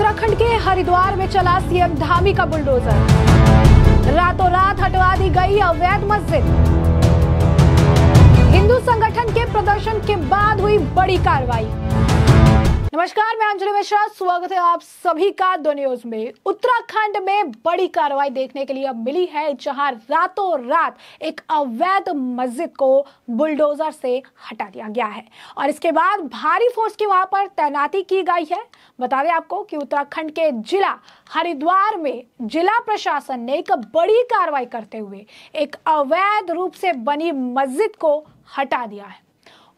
उत्तराखंड के हरिद्वार में चला सीएम धामी का बुलडोजर रातों रात हटवा दी गई अवैध मस्जिद हिंदू संगठन के प्रदर्शन के बाद हुई बड़ी कार्रवाई नमस्कार मैं अंजलि मिश्रा स्वागत है आप सभी का दो न्यूज में उत्तराखंड में बड़ी कार्रवाई देखने के लिए अब मिली है जहां रातों रात एक अवैध मस्जिद को बुलडोजर से हटा दिया गया है और इसके बाद भारी फोर्स की वहां पर तैनाती की गई है बता दें आपको कि उत्तराखंड के जिला हरिद्वार में जिला प्रशासन ने एक बड़ी कार्रवाई करते हुए एक अवैध रूप से बनी मस्जिद को हटा दिया है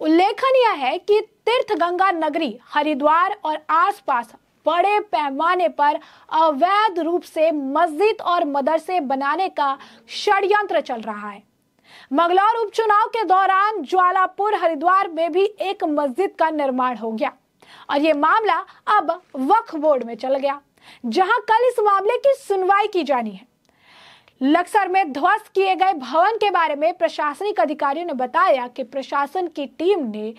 उल्लेखनीय है कि गंगा नगरी हरिद्वार और आसपास बड़े पैमाने पर अवैध रूप से मस्जिद और मदरसे बनाने का षड्यंत्र चल रहा है मंगलौर उपचुनाव के दौरान ज्वालापुर हरिद्वार में भी एक मस्जिद का निर्माण हो गया और ये मामला अब वक्फ बोर्ड में चल गया जहां कल इस मामले की सुनवाई की जानी है लक्सर में ध्वस्त किए गए भवन के बारे में प्रशासनिक अधिकारियों ने बताया कि प्रशासन की टीम ने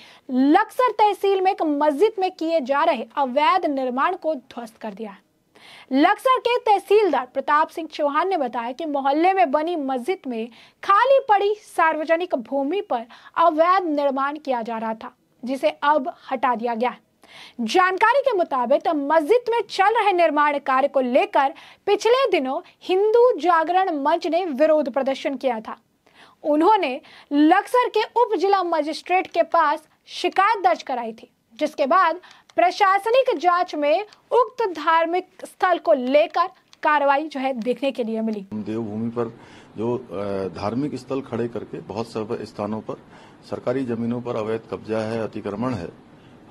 लक्सर तहसील में एक मस्जिद में किए जा रहे अवैध निर्माण को ध्वस्त कर दिया लक्सर के तहसीलदार प्रताप सिंह चौहान ने बताया कि मोहल्ले में बनी मस्जिद में खाली पड़ी सार्वजनिक भूमि पर अवैध निर्माण किया जा रहा था जिसे अब हटा दिया गया है जानकारी के मुताबिक मस्जिद में चल रहे निर्माण कार्य को लेकर पिछले दिनों हिंदू जागरण मंच ने विरोध प्रदर्शन किया था उन्होंने लक्सर के उप जिला मजिस्ट्रेट के पास शिकायत दर्ज कराई थी जिसके बाद प्रशासनिक जांच में उक्त धार्मिक स्थल को लेकर कार्रवाई जो है देखने के लिए मिली देवभूमि पर जो धार्मिक स्थल खड़े करके बहुत सब स्थानों पर सरकारी जमीनों पर अवैध कब्जा है अतिक्रमण है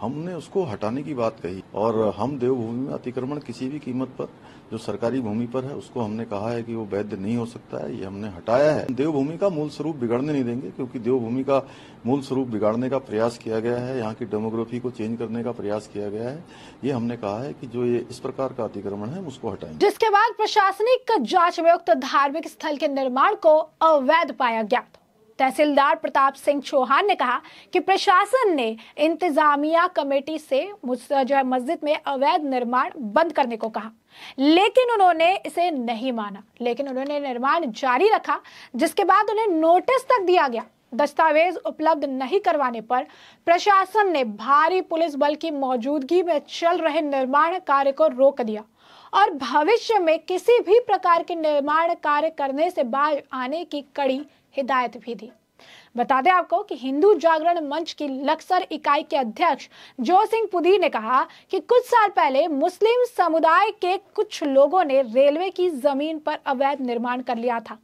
हमने उसको हटाने की बात कही और हम देवभूमि में अतिक्रमण किसी भी कीमत पर जो सरकारी भूमि पर है उसको हमने कहा है कि वो वैध नहीं हो सकता है ये हमने हटाया है देवभूमि का मूल स्वरूप बिगाड़ने नहीं देंगे क्योंकि देवभूमि का मूल स्वरूप बिगाड़ने का प्रयास किया गया है यहाँ की डेमोग्राफी को चेंज करने का प्रयास किया गया है ये हमने कहा है कि जो ये इस प्रकार का अतिक्रमण है उसको हटाएंगे जिसके बाद प्रशासनिक जांच में उक्त धार्मिक स्थल के निर्माण को अवैध पाया गया तहसीलदार प्रताप सिंह चौहान ने कहा कि प्रशासन ने इंतजामिया कमेटी से जो है मस्जिद में अवैध निर्माण बंद करने को कहा लेकिन उन्होंने इसे नहीं माना लेकिन उन्होंने निर्माण जारी रखा जिसके बाद उन्हें नोटिस तक दिया गया दस्तावेज उपलब्ध नहीं करवाने पर प्रशासन ने भारी पुलिस बल की मौजूदगी में चल रहे निर्माण कार्य को रोक दिया और भविष्य में किसी भी प्रकार के निर्माण कार्य करने से बाहर आने की कड़ी हिदायत भी दी बता दें आपको कि हिंदू जागरण मंच की लक्सर इकाई के अध्यक्ष जो सिंह पुदी ने कहा कि कुछ साल पहले मुस्लिम समुदाय के कुछ लोगों ने रेलवे की जमीन पर अवैध निर्माण कर लिया था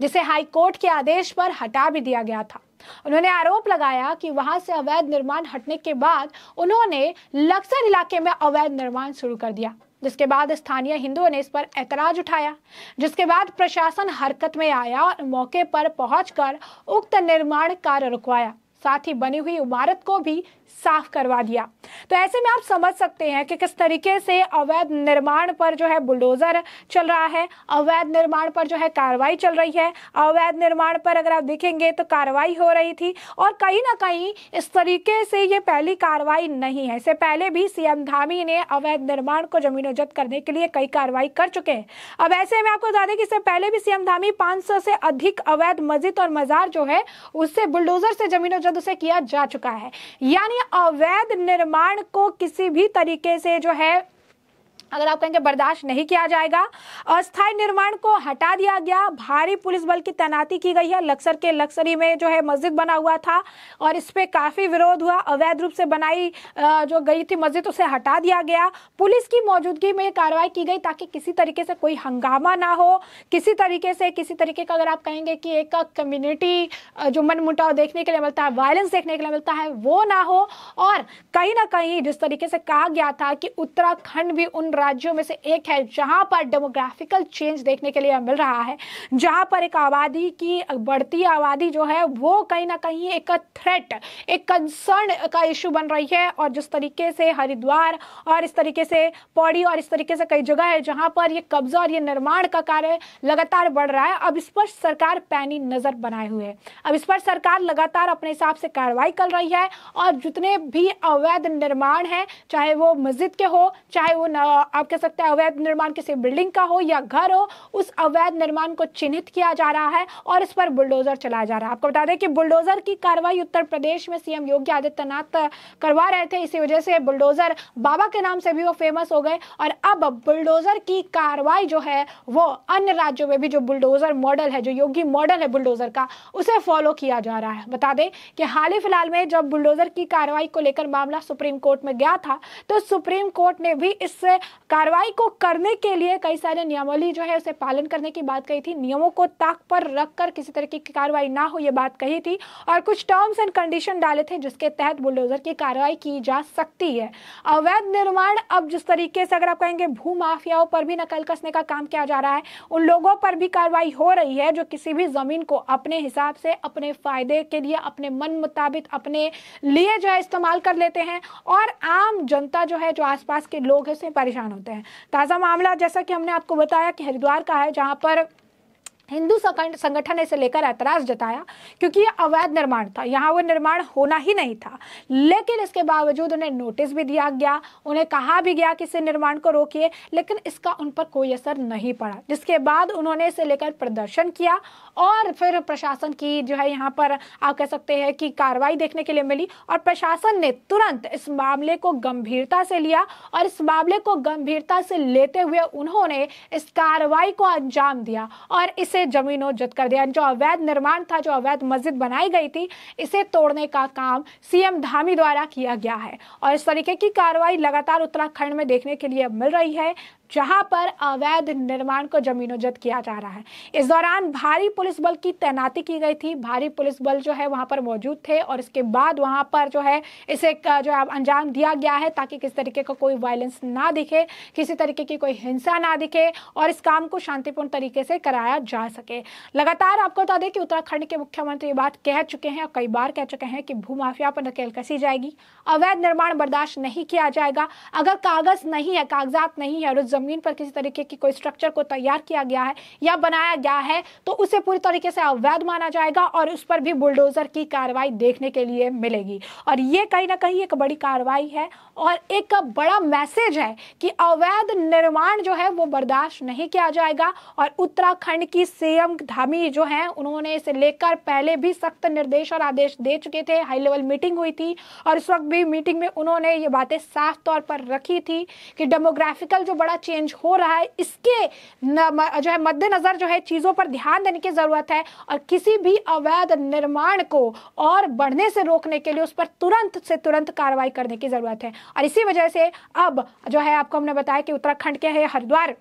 जिसे हाई कोर्ट के आदेश पर हटा भी दिया गया था उन्होंने आरोप लगाया कि वहां से अवैध निर्माण हटने के बाद उन्होंने लक्सर इलाके में अवैध निर्माण शुरू कर दिया जिसके बाद स्थानीय हिंदुओं ने इस पर ऐतराज उठाया जिसके बाद प्रशासन हरकत में आया और मौके पर पहुंचकर उक्त निर्माण कार्य रुकवाया साथ ही बनी हुई इमारत को भी साफ करवा दिया तो ऐसे में आप समझ सकते हैं कि किस तरीके से अवैध निर्माण पर जो है बुलडोज़र चल रहा है अवैध निर्माण पर जो है कार्रवाई चल रही है अवैध निर्माण पर अगर आप देखेंगे तो कार्रवाई हो रही थी और कहीं ना कहीं इस तरीके से ये पहली कार्रवाई नहीं है इससे पहले भी सीएम धामी ने अवैध निर्माण को जमीनोजत करने के लिए कई कार्रवाई कर चुके हैं अब ऐसे में आपको बता दें कि इससे पहले भी सीएम धामी पांच से अधिक अवैध मस्जिद और मज़ार जो है उससे बुलडोज़र से जमीनोजत मकसद उसे किया जा चुका है यानी अवैध निर्माण को किसी भी तरीके से जो है अगर आप कहेंगे बर्दाश्त नहीं किया जाएगा अस्थायी निर्माण को हटा दिया गया भारी पुलिस बल की तैनाती की गई है लक्सर के लक्सरी में जो है मस्जिद बना हुआ था और इस पर काफ़ी विरोध हुआ अवैध रूप से बनाई जो गई थी मस्जिद उसे हटा दिया गया पुलिस की मौजूदगी में कार्रवाई की गई ताकि किसी तरीके से कोई हंगामा ना हो किसी तरीके से किसी तरीके का अगर आप कहेंगे कि एक कम्युनिटी जो मन देखने के लिए मिलता है वायलेंस देखने के लिए मिलता है वो ना हो और कहीं ना कहीं जिस तरीके से कहा गया था कि उत्तराखंड भी उन राज्यों में से एक है जहां पर डेमोग्राफिकल चेंज देखने के लिए मिल रहा है जहां पर एक आबादी की बढ़ती आबादी जो है वो कहीं ना कहीं एक थ्रेट एक कंसर्न का इश्यू बन रही है और जिस तरीके से हरिद्वार और इस तरीके से पौड़ी और इस तरीके से कई जगह है जहां पर ये कब्जा और ये निर्माण का कार्य लगातार बढ़ रहा है अब इस पर सरकार पैनी नज़र बनाए हुए है अब इस पर सरकार लगातार अपने हिसाब से कार्रवाई कर रही है और जितने भी अवैध निर्माण है चाहे वो मस्जिद के हो चाहे वो आप कह सकते हैं अवैध निर्माण किसी बिल्डिंग का हो या घर हो उस अवैध निर्माण को चिन्हित किया जा रहा है और इस पर बुलडोजर चलाया जा रहा है आपको बता दें कि बुलडोजर की कार्रवाई उत्तर प्रदेश में सीएम योगी आदित्यनाथ करवा रहे थे इसी वजह से बुलडोजर बाबा के नाम से भी वो फेमस हो गए और अब बुलडोजर की कार्रवाई जो है वो अन्य राज्यों में भी जो बुलडोजर मॉडल है जो योगी मॉडल है बुलडोजर का उसे फॉलो किया जा रहा है बता दें कि हाल ही फिलहाल में जब बुलडोजर की कार्रवाई को लेकर मामला सुप्रीम कोर्ट में गया था तो सुप्रीम कोर्ट ने भी इस कार्रवाई को करने के लिए कई सारे नियमावली जो है उसे पालन करने की बात कही थी नियमों को ताक पर रख कर किसी तरह की कार्रवाई ना हो ये बात कही थी और कुछ टर्म्स एंड कंडीशन डाले थे जिसके तहत बुलडोजर की कार्रवाई की जा सकती है अवैध निर्माण अब जिस तरीके से अगर आप कहेंगे भू माफियाओं पर भी नकल कसने का काम किया जा रहा है उन लोगों पर भी कार्रवाई हो रही है जो किसी भी ज़मीन को अपने हिसाब से अपने फ़ायदे के लिए अपने मन मुताबिक अपने लिए जो है इस्तेमाल कर लेते हैं और आम जनता जो है जो आसपास के लोग हैं उसमें परेशान परेशान होते हैं ताज़ा मामला जैसा कि हमने आपको बताया कि हरिद्वार का है जहाँ पर हिंदू संगठन इसे लेकर ऐतराज जताया क्योंकि यह अवैध निर्माण था यहाँ वो निर्माण होना ही नहीं था लेकिन इसके बावजूद उन्हें नोटिस भी दिया गया उन्हें कहा भी गया कि इसे निर्माण को रोकिए लेकिन इसका उन पर कोई असर नहीं पड़ा जिसके बाद उन्होंने इसे लेकर प्रदर्शन किया और फिर प्रशासन की जो है यहाँ पर आप कह सकते हैं कि कार्रवाई देखने के लिए मिली और प्रशासन ने तुरंत इस मामले को गंभीरता से लिया और इस मामले को गंभीरता से लेते हुए उन्होंने इस कार्रवाई को अंजाम दिया और इसे से जमीनों जब्त कर दिया जो अवैध निर्माण था जो अवैध मस्जिद बनाई गई थी इसे तोड़ने का काम सीएम धामी द्वारा किया गया है और इस तरीके की कार्रवाई लगातार उत्तराखंड में देखने के लिए मिल रही है जहां पर अवैध निर्माण को जमीनोजत किया जा रहा है इस दौरान भारी पुलिस बल की तैनाती की गई थी भारी पुलिस बल जो है वहां पर मौजूद थे और इसके बाद वहां पर जो है इसे जो है अंजाम दिया गया है ताकि किस तरीके का को कोई वायलेंस ना दिखे किसी तरीके की कोई हिंसा ना दिखे और इस काम को शांतिपूर्ण तरीके से कराया जा सके लगातार आपको बता दें कि उत्तराखंड के मुख्यमंत्री ये बात कह चुके हैं और कई बार कह चुके हैं कि भूमाफिया पर नकेल कसी जाएगी अवैध निर्माण बर्दाश्त नहीं किया जाएगा अगर कागज नहीं है कागजात नहीं है और ज़मीन पर किसी तरीके की कोई स्ट्रक्चर को तैयार किया गया है या बनाया गया है तो उसे पूरी तरीके से अवैध माना जाएगा और उस पर भी बुलडोज़र की कार्रवाई देखने के लिए मिलेगी और ये कहीं ना कहीं एक बड़ी कार्रवाई है और एक बड़ा मैसेज है कि अवैध निर्माण जो है वो बर्दाश्त नहीं किया जाएगा और उत्तराखंड की सीएम धामी जो है उन्होंने इसे लेकर पहले भी सख्त निर्देश और आदेश दे चुके थे हाई लेवल मीटिंग हुई थी और इस वक्त भी मीटिंग में उन्होंने ये बातें साफ तौर पर रखी थी कि डेमोग्राफिकल जो बड़ा चेंज हो रहा है इसके जो है मद्देनज़र जो है चीज़ों पर ध्यान देने की ज़रूरत है और किसी भी अवैध निर्माण को और बढ़ने से रोकने के लिए उस पर तुरंत से तुरंत कार्रवाई करने की ज़रूरत है और इसी वजह से अब जो है आपको हमने बताया कि उत्तराखंड के है हरिद्वार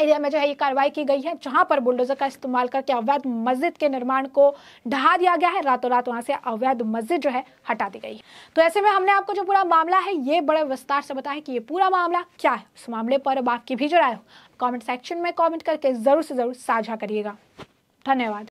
एरिया में जो है ये कार्रवाई की गई है जहां पर बुलडोजर का इस्तेमाल करके अवैध मस्जिद के निर्माण को ढहा दिया गया है रातों रात वहां से अवैध मस्जिद जो है हटा दी गई तो ऐसे में हमने आपको जो पूरा मामला है ये बड़े विस्तार से बताया कि ये पूरा मामला क्या है उस मामले पर अब आपकी भी जो राय हो कॉमेंट सेक्शन में कॉमेंट करके जरूर से जरूर साझा करिएगा धन्यवाद